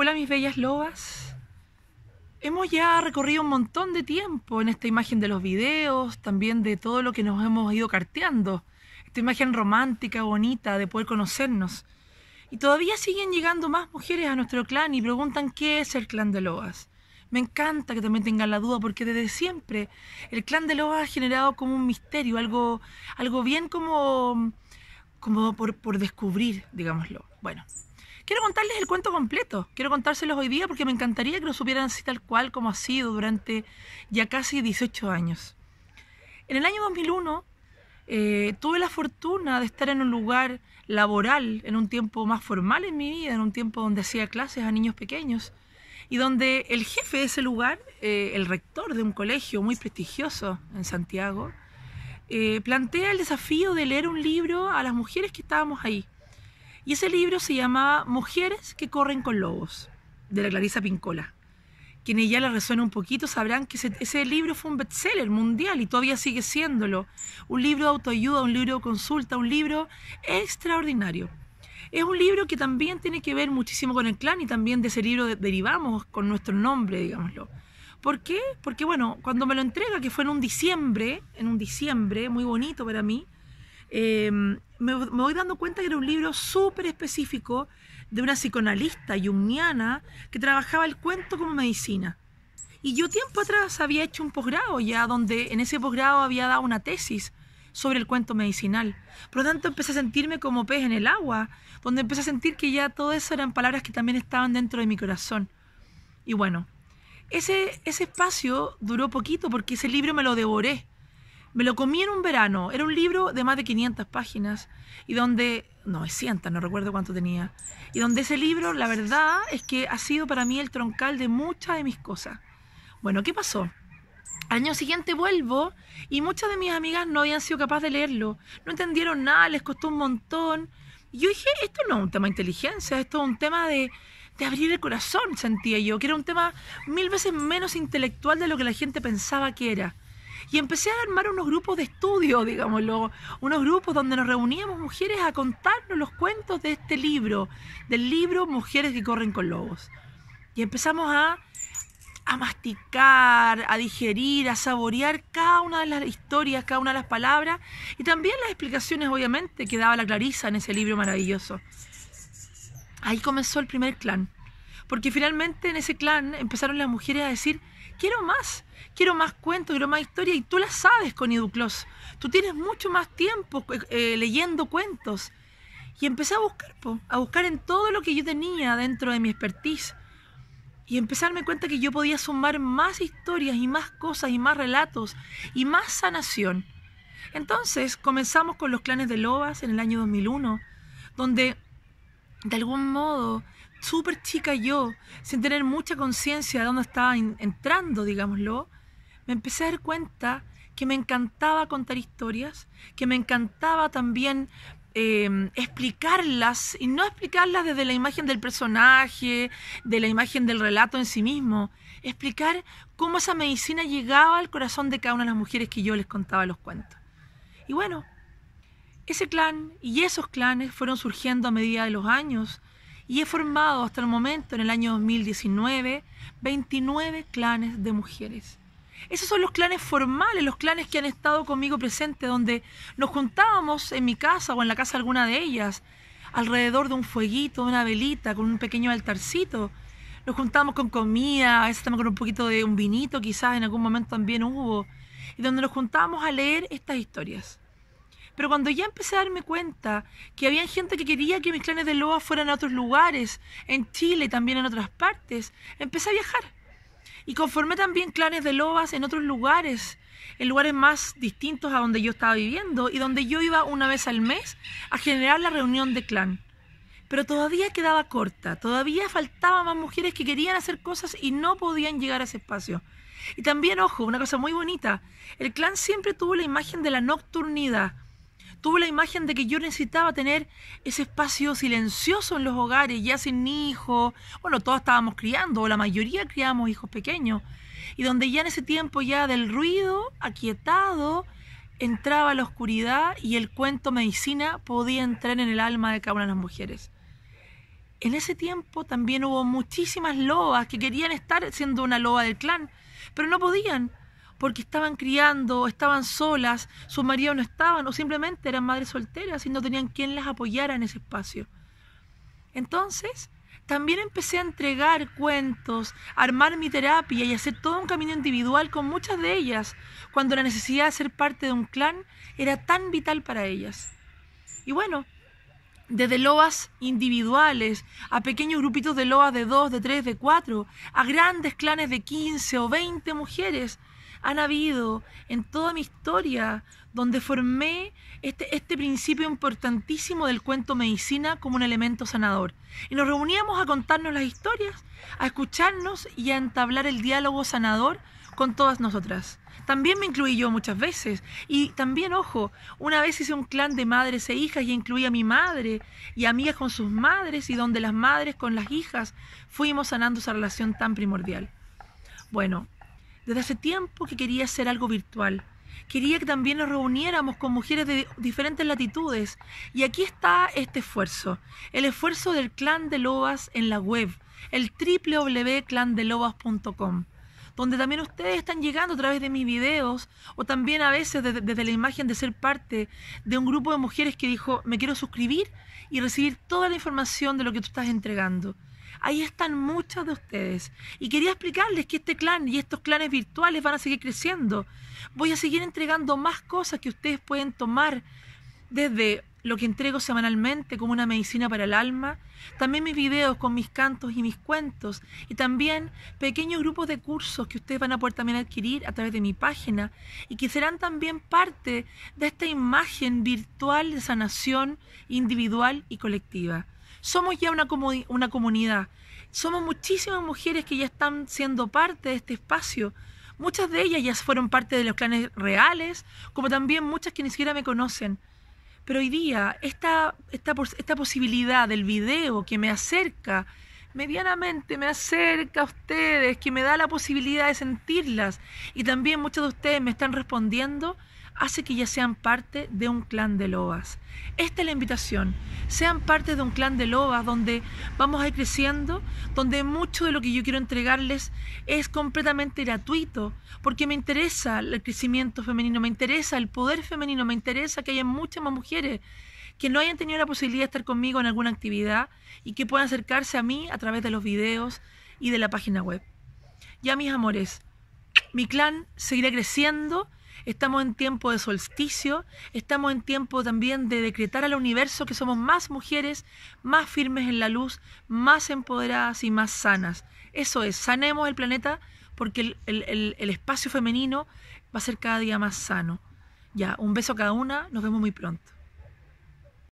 Hola mis bellas lobas. Hemos ya recorrido un montón de tiempo en esta imagen de los videos, también de todo lo que nos hemos ido carteando. Esta imagen romántica, bonita, de poder conocernos. Y todavía siguen llegando más mujeres a nuestro clan y preguntan qué es el clan de lobas. Me encanta que también tengan la duda porque desde siempre el clan de lobas ha generado como un misterio, algo, algo bien como, como por, por descubrir, digámoslo. Bueno, Quiero contarles el cuento completo, quiero contárselos hoy día porque me encantaría que lo supieran así tal cual como ha sido durante ya casi 18 años. En el año 2001 eh, tuve la fortuna de estar en un lugar laboral, en un tiempo más formal en mi vida, en un tiempo donde hacía clases a niños pequeños y donde el jefe de ese lugar, eh, el rector de un colegio muy prestigioso en Santiago, eh, plantea el desafío de leer un libro a las mujeres que estábamos ahí. Y ese libro se llamaba Mujeres que corren con lobos, de la Clarisa Pincola. Quienes ya la resuena un poquito sabrán que ese, libro fue un bestseller mundial y todavía sigue siéndolo. Un libro de autoayuda, un libro de consulta, un libro extraordinario. Es un libro que también tiene que ver muchísimo con el clan y también de ese libro derivamos con nuestro nombre, digámoslo. ¿Por qué? Porque bueno, cuando me lo entrega, que fue en un diciembre, en un diciembre, muy bonito para mí, eh, me, voy dando cuenta que era un libro súper específico de una psicoanalista yumniana que trabajaba el cuento como medicina. Y yo tiempo atrás había hecho un posgrado ya, donde en ese posgrado había dado una tesis sobre el cuento medicinal. Por lo tanto, empecé a sentirme como pez en el agua, donde empecé a sentir que ya todo eso eran palabras que también estaban dentro de mi corazón. Y bueno, ese, ese espacio duró poquito porque ese libro me lo devoré. Me lo comí en un verano. Era un libro de más de 500 páginas y donde, no, 100, no recuerdo cuánto tenía. Y donde ese libro, la verdad, es que ha sido para mí el troncal de muchas de mis cosas. Bueno, ¿qué pasó? año siguiente vuelvo y muchas de mis amigas no habían sido capaces de leerlo. No entendieron nada, les costó un montón. Y yo dije, esto no es un tema de inteligencia, esto es un tema de, de abrir el corazón, sentía yo, que era un tema mil veces menos intelectual de lo que la gente pensaba que era y empecé a armar unos grupos de estudio, digámoslo, unos grupos donde nos reuníamos mujeres a contarnos los cuentos de este libro, del libro Mujeres que corren con lobos. Y empezamos a, a masticar, a digerir, a saborear cada una de las historias, cada una de las palabras y también las explicaciones, obviamente, que daba la Clarisa en ese libro maravilloso. Ahí comenzó el primer clan. Porque finalmente en ese clan empezaron las mujeres a decir, quiero más, quiero más cuentos, quiero más historia, y tú las sabes, con Duclos. Tú tienes mucho más tiempo eh, eh, leyendo cuentos. Y empecé a buscar, a buscar en todo lo que yo tenía dentro de mi expertise. Y empezarme a darme cuenta que yo podía sumar más historias y más cosas y más relatos y más sanación. Entonces comenzamos con los clanes de lobas en el año 2001, donde de algún modo súper chica yo, sin tener mucha conciencia de dónde estaba entrando, digámoslo, me empecé a dar cuenta que me encantaba contar historias, que me encantaba también em, explicarlas y no explicarlas desde la imagen del personaje, de la imagen del relato en sí mismo, explicar cómo esa medicina llegaba al corazón de cada una de las mujeres que yo les contaba los cuentos. Y bueno, ese clan y esos clanes fueron surgiendo a medida de los años, y he formado hasta el momento, en el año 2019, 29 clanes de mujeres. Esos son los clanes formales, los clanes que han estado conmigo presentes, donde nos juntábamos en mi casa o en la casa de alguna de ellas, alrededor de un fueguito, de una velita, con un pequeño altarcito. Nos juntábamos con comida, a veces también con un poquito de un vinito, quizás en algún momento también hubo, y donde nos juntábamos a leer estas historias. Pero cuando ya empecé a darme cuenta que había gente que quería que mis clanes de lobas fueran a otros lugares, en Chile y también en otras partes, empecé a viajar. Y conformé también clanes de lobas en otros lugares, en lugares más distintos a donde yo estaba viviendo y donde yo iba una vez al mes a generar la reunión de clan. Pero todavía quedaba corta, todavía faltaban más mujeres que querían hacer cosas y no podían llegar a ese espacio. Y también, ojo, una cosa muy bonita, el clan siempre tuvo la imagen de la nocturnidad, tuve la imagen de que yo necesitaba tener ese espacio silencioso en los hogares, ya sin hijos, bueno, todos estábamos criando, o la mayoría criamos hijos pequeños, y donde ya en ese tiempo ya del ruido, aquietado, entraba la oscuridad y el cuento medicina podía entrar en el alma de cada una de las mujeres. En ese tiempo también hubo muchísimas lobas que querían estar siendo una loba del clan, pero no podían, porque estaban criando, estaban solas, sus maridos no estaban o simplemente eran madres solteras y no tenían quien las apoyara en ese espacio. Entonces, también empecé a entregar cuentos, armar mi terapia y hacer todo un camino individual con muchas de ellas, cuando la necesidad de ser parte de un clan era tan vital para ellas. Y bueno, desde lobas individuales, a pequeños grupitos de loas de dos de tres de cuatro a grandes clanes de 15 o 20 mujeres, han habido en toda mi historia donde formé este, este, principio importantísimo del cuento medicina como un elemento sanador. Y nos reuníamos a contarnos las historias, a escucharnos y a entablar el diálogo sanador con todas nosotras. También me incluí yo muchas veces. Y también, ojo, una vez hice un clan de madres e hijas y incluí a mi madre y amigas con sus madres y donde las madres con las hijas fuimos sanando esa relación tan primordial. Bueno, desde hace tiempo que quería hacer algo virtual. Quería que también nos reuniéramos con mujeres de diferentes latitudes. Y aquí está este esfuerzo, el esfuerzo del Clan de Lobas en la web, el www.clandelobas.com donde también ustedes están llegando a través de mis videos o también a veces desde, la imagen de ser parte de un grupo de mujeres que dijo, me quiero suscribir y recibir toda la información de lo que tú estás entregando. Ahí están muchas de ustedes. Y quería explicarles que este clan y estos clanes virtuales van a seguir creciendo. Voy a seguir entregando más cosas que ustedes pueden tomar desde lo que entrego semanalmente como una medicina para el alma, también mis videos con mis cantos y mis cuentos, y también pequeños grupos de cursos que ustedes van a poder también adquirir a través de mi página y que serán también parte de esta imagen virtual de sanación individual y colectiva. Somos ya una, una comunidad. Somos muchísimas mujeres que ya están siendo parte de este espacio. Muchas de ellas ya fueron parte de los clanes reales, como también muchas que ni siquiera me conocen. Pero hoy día, esta, esta, esta posibilidad del video que me acerca, medianamente me acerca a ustedes, que me da la posibilidad de sentirlas, y también muchos de ustedes me están respondiendo, hace que ya sean parte de un clan de lobas. Esta es la invitación. Sean parte de un clan de lobas donde vamos a ir creciendo, donde mucho de lo que yo quiero entregarles es completamente gratuito, porque me interesa el crecimiento femenino, me interesa el poder femenino, me interesa que haya muchas más mujeres que no hayan tenido la posibilidad de estar conmigo en alguna actividad y que puedan acercarse a mí a través de los videos y de la página web. Ya mis amores, mi clan seguirá creciendo estamos en tiempo de solsticio, estamos en tiempo también de decretar al universo que somos más mujeres, más firmes en la luz, más empoderadas y más sanas. Eso es, sanemos el planeta porque el, espacio femenino va a ser cada día más sano. Ya, un beso a cada una, nos vemos muy pronto.